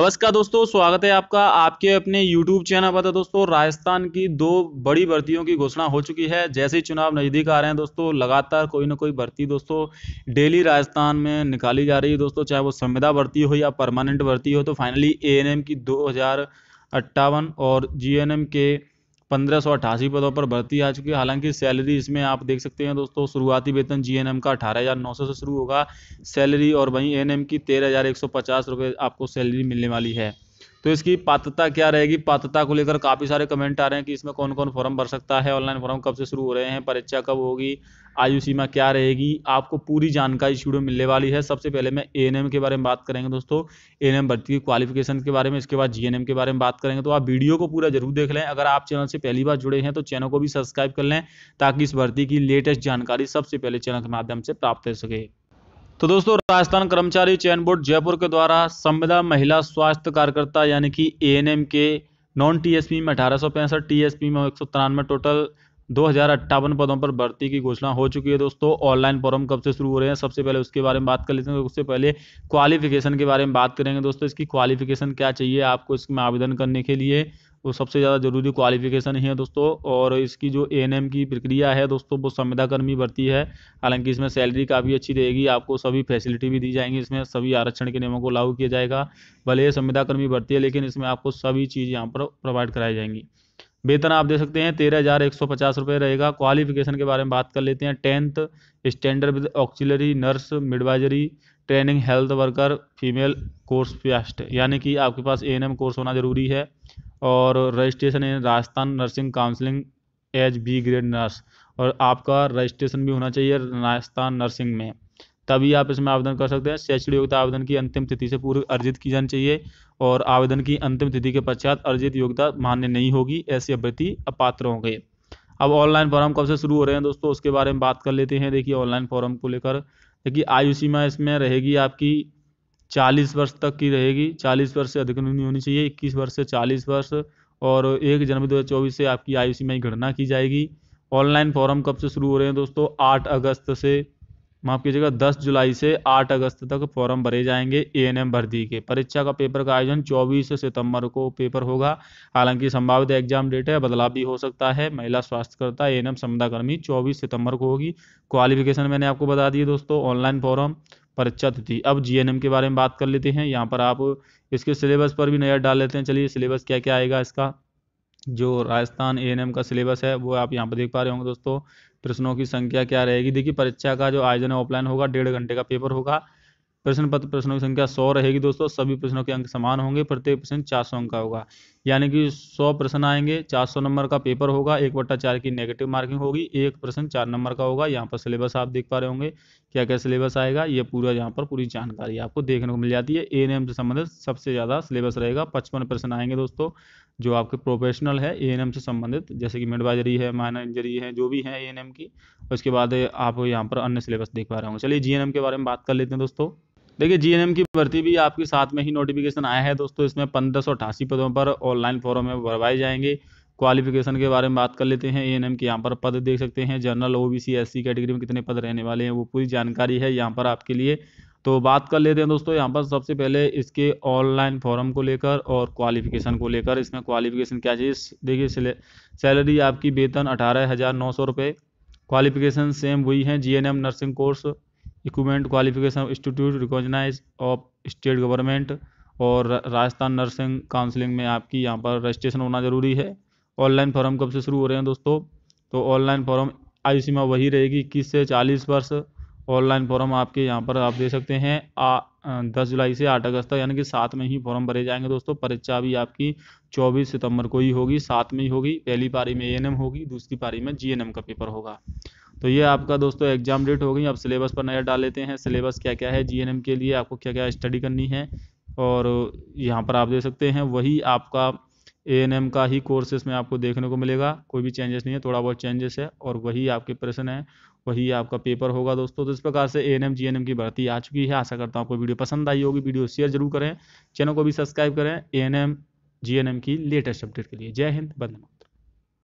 नमस्कार दोस्तों स्वागत है आपका आपके अपने YouTube चैनल पर तो दोस्तों राजस्थान की दो बड़ी भर्तियों की घोषणा हो चुकी है जैसे ही चुनाव नज़दीक आ रहे हैं दोस्तों लगातार कोई ना कोई भर्ती दोस्तों डेली राजस्थान में निकाली जा रही है दोस्तों चाहे वो संविदा भर्ती हो या परमानेंट भर्ती हो तो फाइनली ए की दो और जी के पंद्रह पदों पर भर्ती आ चुकी है हालांकि सैलरी इसमें आप देख सकते हैं दोस्तों शुरुआती वेतन जी का अठारह हज़ार नौ सौ से शुरू होगा सैलरी और वहीं एएनएम की तेरह हज़ार एक सौ पचास रुपये आपको सैलरी मिलने वाली है तो इसकी पात्रता क्या रहेगी पात्रता को लेकर काफ़ी सारे कमेंट आ रहे हैं कि इसमें कौन कौन फॉर्म भर सकता है ऑनलाइन फॉर्म कब से शुरू हो रहे हैं परीक्षा कब होगी आयु सीमा क्या रहेगी आपको पूरी जानकारी इस वीडियो मिलने वाली है सबसे पहले मैं ए के बारे में बात करेंगे दोस्तों ए एन भर्ती की क्वालिफिकेशन के बारे में इसके बाद जी के बारे में बात करेंगे तो आप वीडियो को पूरा जरूर देख लें अगर आप चैनल से पहली बार जुड़े हैं तो चैनल को भी सब्सक्राइब कर लें ताकि इस भर्ती की लेटेस्ट जानकारी सबसे पहले चैनल के माध्यम से प्राप्त हो सके तो दोस्तों राजस्थान कर्मचारी चयन बोर्ड जयपुर के द्वारा संविदा महिला स्वास्थ्य कार्यकर्ता यानी कि ए के नॉन टीएसपी में अठारह सौ पैंसठ टीएसपी में एक सौ तिरानवे टोटल दो हज़ार अट्ठावन पदों पर भर्ती की घोषणा हो चुकी है दोस्तों ऑनलाइन फॉर्म कब से शुरू हो रहे हैं सबसे पहले उसके बारे में बात कर लेते हैं तो उससे पहले क्वालिफिकेशन के बारे में बात करेंगे दोस्तों इसकी क्वालिफिकेशन क्या चाहिए आपको इसमें आवेदन करने के लिए वो सबसे ज़्यादा ज़रूरी क्वालिफ़िकेशन है दोस्तों और इसकी जो ए की प्रक्रिया है दोस्तों वो संविदाकर्मी भर्ती है हालांकि इसमें सैलरी काफ़ी अच्छी रहेगी आपको सभी फैसिलिटी भी दी जाएंगी इसमें सभी आरक्षण के नियमों को लागू किया जाएगा भले ही संविदाकर्मी भर्ती है लेकिन इसमें आपको सभी चीज़ यहाँ पर प्रोवाइड कराई जाएंगी वेतन आप दे सकते हैं तेरह हज़ार एक सौ पचास रुपये रहेगा क्वालिफिकेशन के बारे में बात कर लेते हैं tenth standard with auxiliary nurse midwifery training health worker female course passed यानी कि आपके पास ए कोर्स होना ज़रूरी है और registration in Rajasthan nursing counselling as B grade nurse और आपका रजिस्ट्रेशन भी होना चाहिए राजस्थान नर्सिंग में तभी आप इसमें आवेदन कर सकते हैं शैक्षणिक योग्यता आवेदन की अंतिम तिथि से पूर्व अर्जित की जानी चाहिए और आवेदन की अंतिम तिथि के पश्चात अर्जित योग्यता मान्य नहीं होगी ऐसे अभ्यर्थी अपात्र होंगे अब ऑनलाइन फॉर्म कब से शुरू हो रहे हैं दोस्तों उसके बारे में बात कर लेते हैं देखिए ऑनलाइन फॉर्म को लेकर देखिए आयु सीमा इसमें रहेगी आपकी चालीस वर्ष तक की रहेगी चालीस वर्ष से अधिक नहीं होनी चाहिए इक्कीस वर्ष से चालीस वर्ष और एक जनवरी दो हज़ार चौबीस से आपकी आयु सीमा की गणना की जाएगी ऑनलाइन फॉर्म कब से शुरू हो रहे हैं दोस्तों आठ अगस्त से माफ़ कीजिएगा दस जुलाई से आठ अगस्त तक फॉर्म भरे जाएंगे ए एन एम भर्ती के परीक्षा का पेपर का आयोजन चौबीस सितंबर को पेपर होगा हालांकि संभावित एग्जाम डेट है बदलाव भी हो सकता है महिला स्वास्थ्यकर्ता ए एन एम संविदाकर्मी चौबीस सितंबर को होगी क्वालिफिकेशन मैंने आपको बता दिए दोस्तों ऑनलाइन फॉर्म परीक्षा तिथि अब जीएनएम के बारे में बात कर लेते हैं यहाँ पर आप इसके सिलेबस पर भी नज़र डाल लेते हैं चलिए सिलेबस क्या क्या आएगा इसका जो राजस्थान एएनएम का सिलेबस है वो आप यहाँ पर देख पा रहे होंगे दोस्तों प्रश्नों की संख्या क्या रहेगी देखिए परीक्षा का जो आयोजन ऑफलाइन होगा डेढ़ घंटे का पेपर होगा प्रश्न पत्र प्रश्नों की संख्या सौ रहेगी दोस्तों सभी प्रश्नों के अंक समान होंगे प्रत्येक प्रश्न चार सौ अंक का होगा यानी कि सौ प्रश्न आएंगे चार सौ नंबर का पेपर होगा एक बट्टा चार की नेगेटिव मार्किंग होगी एक प्रश्न चार नंबर का होगा यहाँ पर सिलेबस आप देख पा रहे होंगे क्या क्या सिलेबस आएगा ये पूरा यहाँ पर पूरी जानकारी आपको देखने को मिल जाती है ए एन से संबंधित सबसे ज़्यादा सिलेबस रहेगा पचपन परसेंट आएंगे दोस्तों जो आपके प्रोफेशनल है ए से संबंधित जैसे कि मेडवाइजरी है माइनर इंजरी है जो भी है ए की उसके बाद आप यहाँ पर अन्य सिलेबस देख पा रहे होंगे चलिए जी के बारे में बात कर लेते हैं दोस्तों देखिए जीएनएम की भर्ती भी आपके साथ में ही नोटिफिकेशन आया है दोस्तों इसमें पंद्रह सौ अठासी पदों पर ऑनलाइन फॉर्म में भरवाए जाएंगे क्वालिफिकेशन के बारे में बात कर लेते हैं ए एन एम के यहाँ पर पद देख सकते हैं general O B C S C category में कितने पद रहने वाले हैं वो पूरी जानकारी है यहाँ पर आपके लिए तो बात कर लेते हैं दोस्तों यहाँ पर सबसे पहले इसके ऑनलाइन फॉर्म को लेकर और क्वालिफिकेशन को लेकर इसमें क्वालिफिकेशन क्या चाहिए देखिए सैलरी आपकी वेतन अठारह हज़ार नौ सौ रुपये क्वालिफिकेशन सेम वही है G N M nursing course equivalent qualification institute recognise of state government और राजस्थान नर्सिंग काउंसिलिंग में आपकी यहाँ पर रजिस्ट्रेशन होना ज़रूरी है ऑनलाइन फॉर्म कब से शुरू हो रहे हैं दोस्तों तो ऑनलाइन फॉर्म आयु सीमा वही रहेगी इक्कीस से चालीस वर्ष ऑनलाइन फॉर्म आपके यहाँ पर आप दे सकते हैं आ, दस जुलाई से आठ अगस्त तक यानी कि सात में ही फॉर्म भरे जाएंगे दोस्तों परीक्षा भी आपकी चौबीस सितंबर को ही होगी सात में ही होगी पहली पारी में एएनएम होगी दूसरी पारी में जीएनएम का पेपर होगा तो ये आपका दोस्तों एग्जाम डेट हो गई अब सिलेबस पर नज़र डाल लेते हैं सिलेबस क्या क्या है जी के लिए आपको क्या क्या स्टडी करनी है और यहाँ पर आप दे सकते हैं वही आपका ए एन एम का ही कोर्स इसमें आपको देखने को मिलेगा कोई भी चेंजेस नहीं है थोड़ा बहुत चेंजेस है और वही आपके प्रश्न है वही आपका पेपर होगा दोस्तों तो इस प्रकार से A N M G N M की भर्ती आ चुकी है आशा करता हूँ आपको वीडियो पसंद आई होगी वीडियो शेयर जरूर करें चैनल को भी सब्सक्राइब करें A N M G N M की लेटेस्ट अपडेट के लिए जय हिंद बंदमा